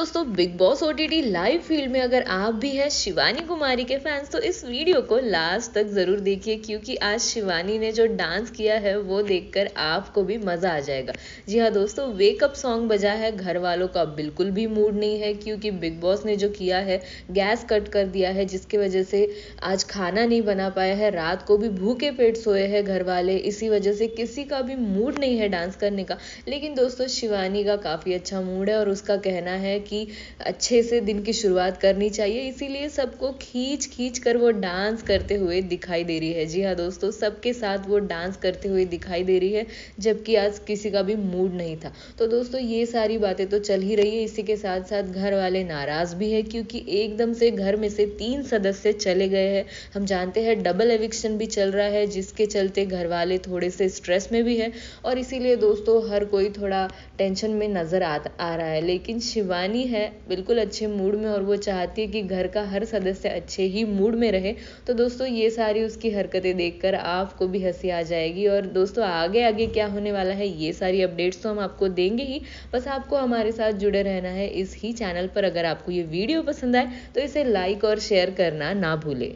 दोस्तों Bigg Boss ओ live feed में अगर आप भी हैं शिवानी कुमारी के फैंस तो इस वीडियो को लास्ट तक ज़रूर देखिए क्योंकि आज शिवानी ने जो डांस किया है वो देखकर आपको भी मज़ा आ जाएगा जी हाँ दोस्तों वेकअप सॉन्ग बजा है घर वालों का बिल्कुल भी मूड नहीं है क्योंकि बिग बॉस ने जो किया है गैस कट कर दिया है जिसकी वजह से आज खाना नहीं बना पाया है रात को भी भूखे पेट सोए हैं घर वाले इसी वजह से किसी का भी मूड नहीं है डांस करने का लेकिन दोस्तों शिवानी का काफ़ी अच्छा मूड है और उसका कहना है कि कि अच्छे से दिन की शुरुआत करनी चाहिए इसीलिए सबको खींच खींच कर वो डांस करते हुए दिखाई दे रही है जी हाँ दोस्तों सबके साथ वो डांस करते हुए दिखाई दे रही है जबकि आज किसी का भी मूड नहीं था तो दोस्तों ये सारी बातें तो चल ही रही है इसी के साथ साथ घर वाले नाराज भी है क्योंकि एकदम से घर में से तीन सदस्य चले गए हैं हम जानते हैं डबल एविक्शन भी चल रहा है जिसके चलते घर वाले थोड़े से स्ट्रेस में भी है और इसीलिए दोस्तों हर कोई थोड़ा टेंशन में नजर आ, आ रहा है लेकिन शिवानी मम्मी है बिल्कुल अच्छे मूड में और वो चाहती है कि घर का हर सदस्य अच्छे ही मूड में रहे तो दोस्तों ये सारी उसकी हरकतें देखकर आपको भी हंसी आ जाएगी और दोस्तों आगे आगे क्या होने वाला है ये सारी अपडेट्स तो हम आपको देंगे ही बस आपको हमारे साथ जुड़े रहना है इस ही चैनल पर अगर आपको ये वीडियो पसंद आए तो इसे लाइक और शेयर करना ना भूलें